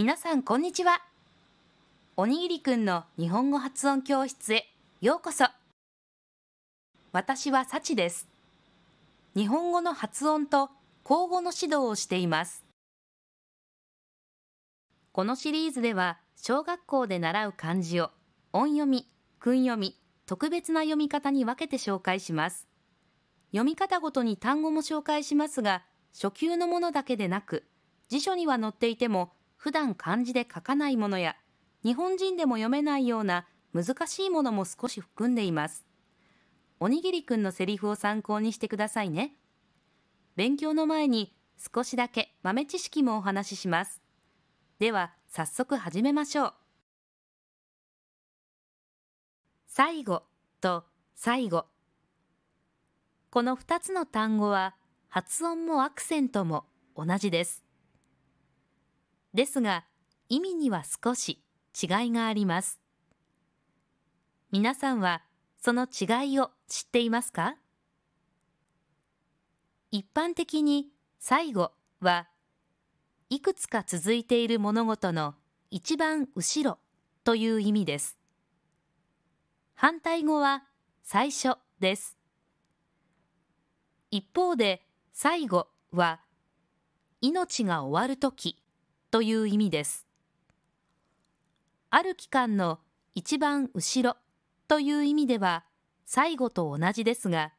皆さんこんにちはおにぎりくんの日本語発音教室へようこそ私は幸です日本語の発音と口語の指導をしていますこのシリーズでは小学校で習う漢字を音読み、訓読み、特別な読み方に分けて紹介します読み方ごとに単語も紹介しますが初級のものだけでなく辞書には載っていても普段漢字で書かないものや日本人でも読めないような難しいものも少し含んでいます。おにぎりくんのセリフを参考にしてくださいね。勉強の前に少しだけ豆知識もお話しします。では早速始めましょう。最後と最後。この2つの単語は発音もアクセントも同じです。ですが、意味には少し違いがあります。皆さんはその違いを知っていますか一般的に最後はいくつか続いている物事の一番後ろという意味です。反対語は最初です。一方で最後は命が終わるときという意味です。ある期間の一番後ろという意味では最後と同じですが、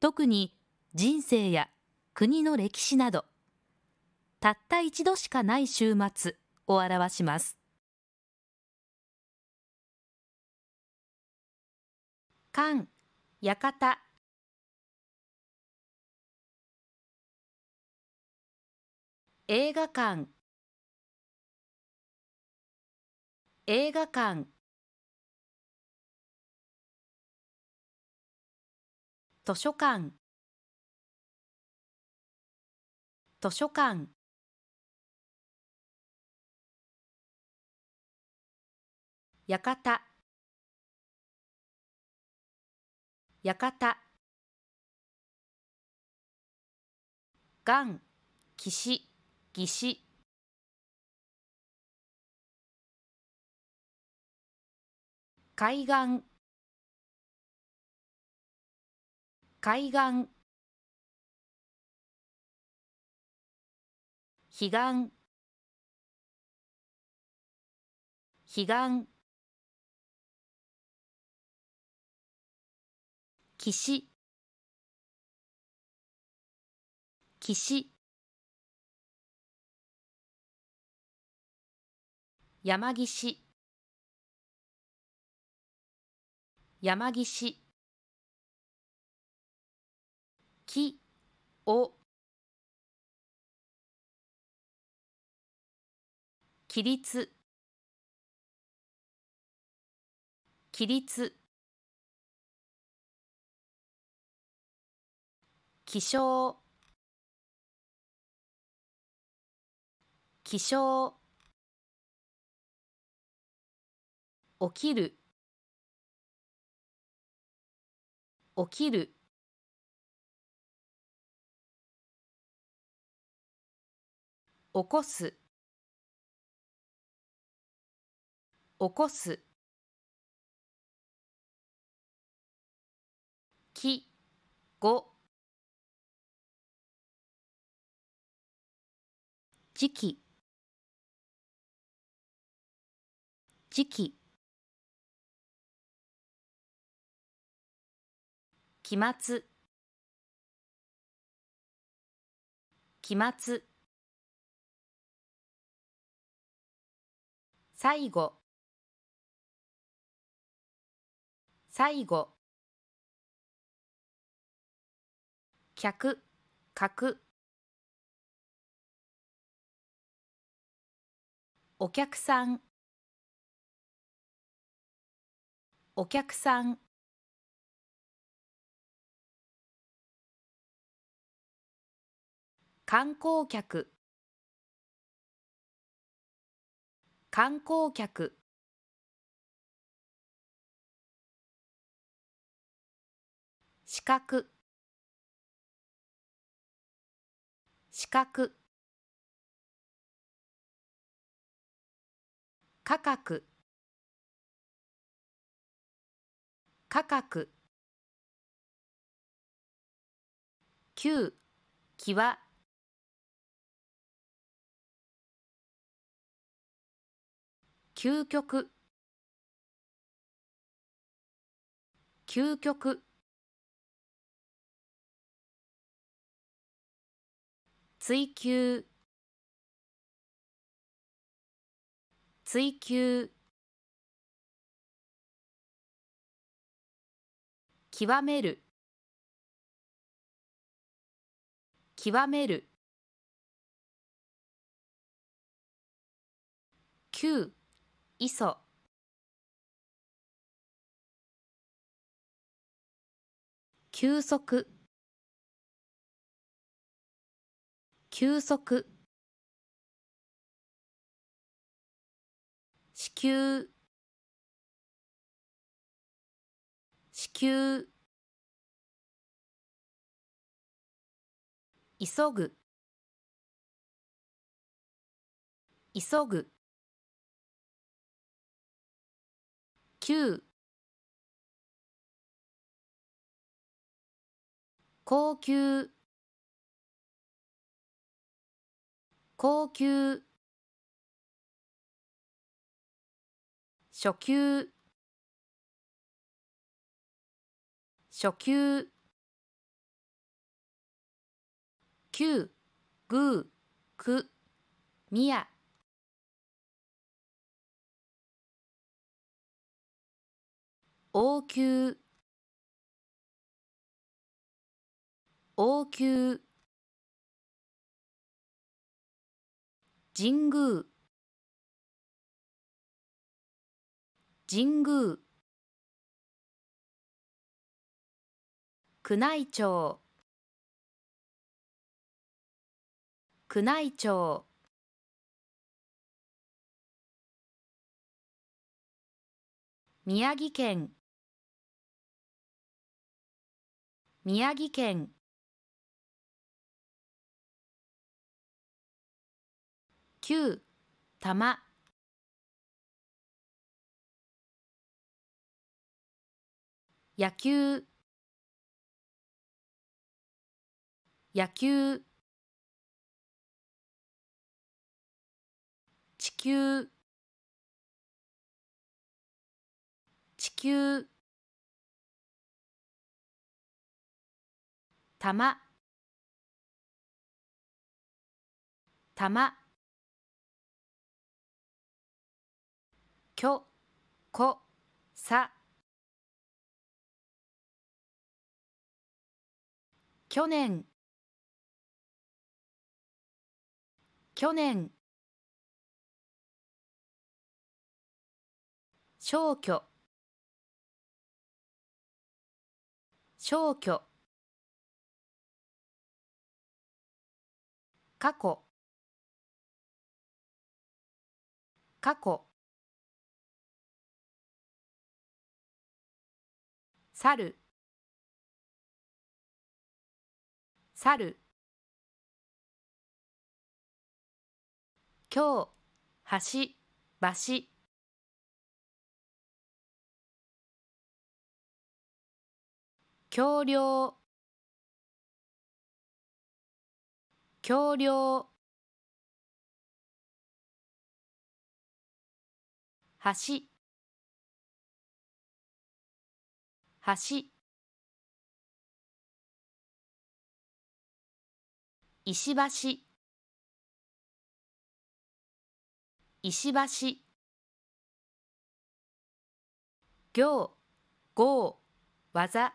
特に人生や国の歴史など、たった一度しかない週末を表します。館、館、映画館映画館図書館図書館館館がん岸義肢海岸海岸彼岸彼岸岸岸山岸山岸木お起立起立気象気象起きる起きる起こす起こすきご時期時期期末期末最後最後客客お客さんお客さん観光客観光客資格資格価格価格9際究極究極追求追求極める極める9磯休息休息子宮子宮急ぐ急ぐ9高級高級初級初級九グーくみや応急応急神宮神宮宮内庁宮内庁宮城県宮城県九玉野球野球地球地球たまたまきょこさきょねんきょねん消去消去過去過去去る去る今日橋橋橋梁橋梁橋橋石橋石橋行、業、技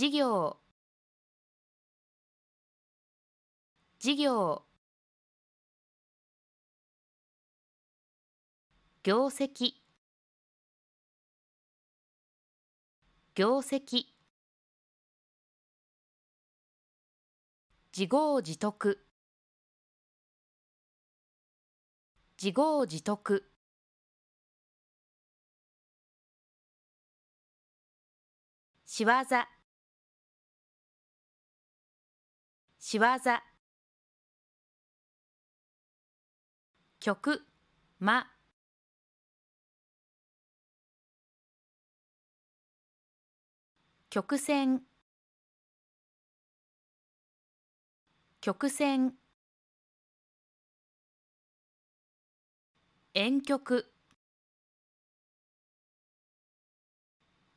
事業事業業績業績自業自得自業自得仕業仕業曲ま曲線曲線遠曲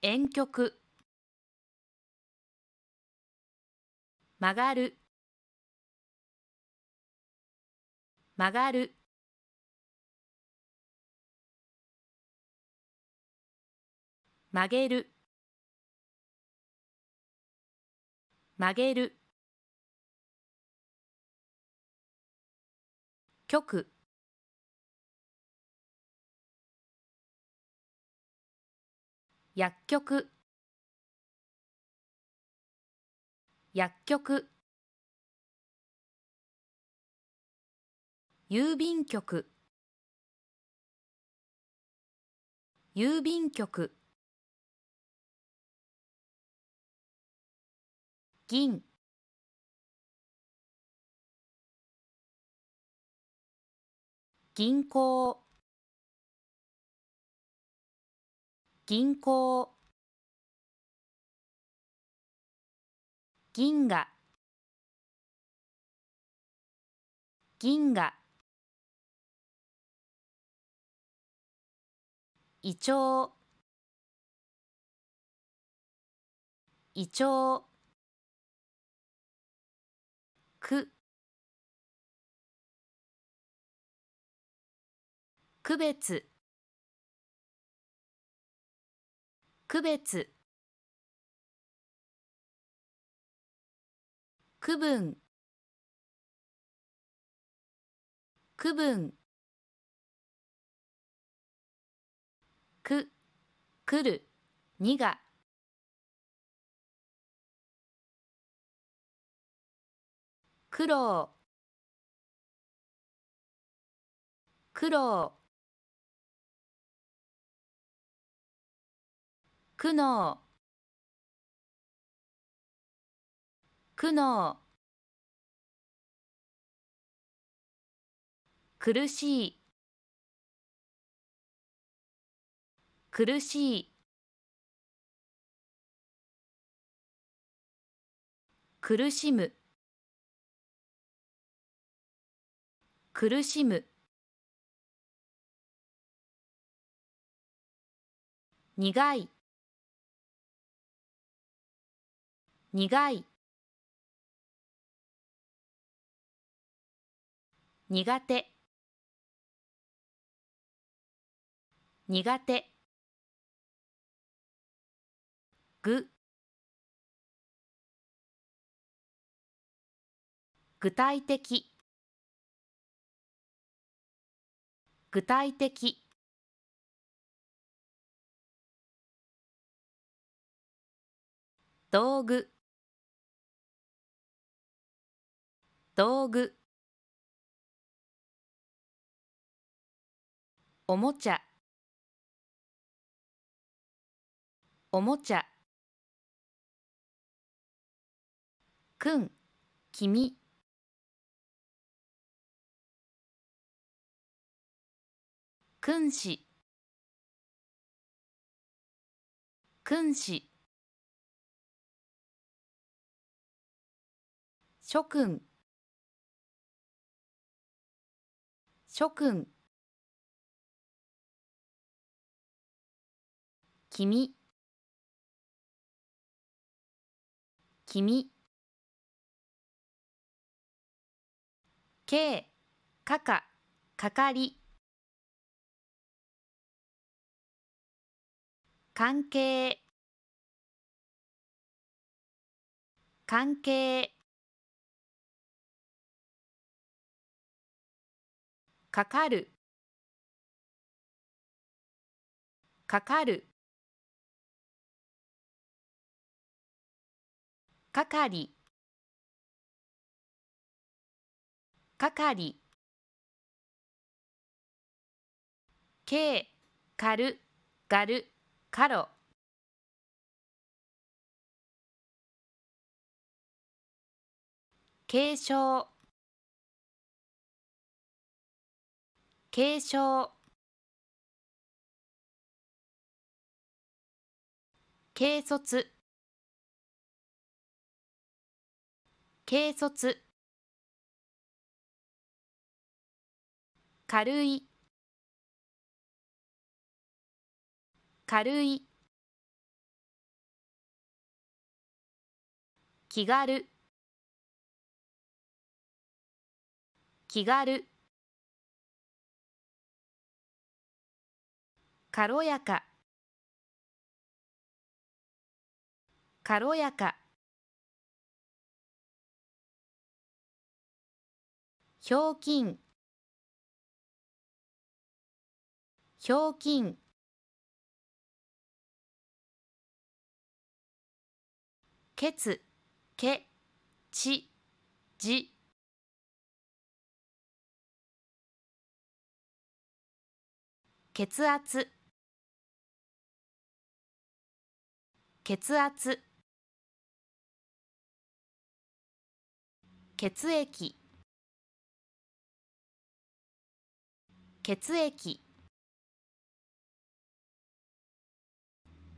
遠曲曲がる曲がる曲げる曲げる局薬局薬局郵便局郵便局銀銀行銀行銀河銀河胃腸胃腸く区別区別区分区分来る、にが、苦労、苦労、苦悩、苦悩、苦しい、苦しい苦しむ苦しむ苦い苦い苦手苦手具具体的具体的道具道具おもちゃおもちゃくん、君。君子君子しょくん。君君けい、かか、かかり。関係関係かかるかかるかかり係けかるがるかろ継承継承軽率軽率軽い軽い気軽気軽軽やか軽やかひょうきんひょうきんけつけちじ血圧血圧血液血液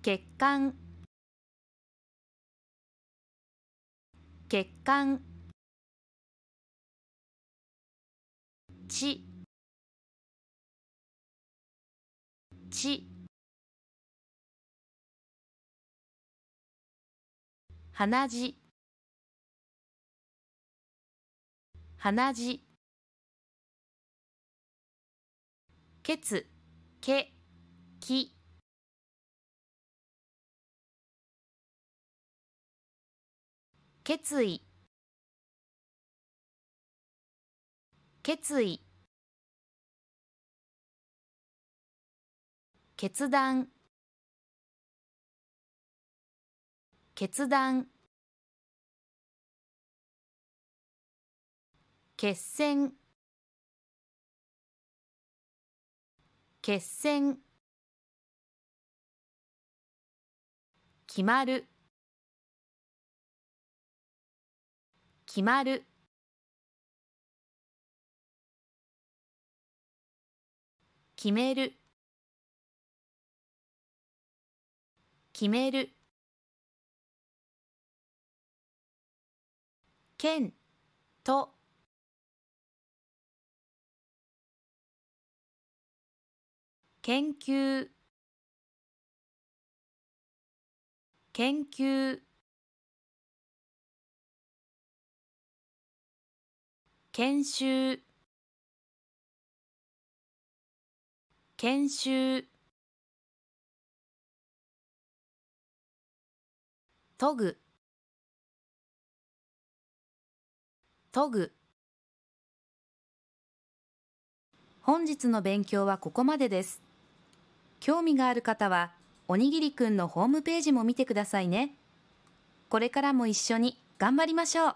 血管血管血血鼻血鼻血血、血決意決意決断決断決戦決戦決まる決まる決める決める県と研究研究研修研修研ぐ研ぐ本日の勉強はここまでです興味がある方はおにぎりくんのホームページも見てくださいねこれからも一緒に頑張りましょう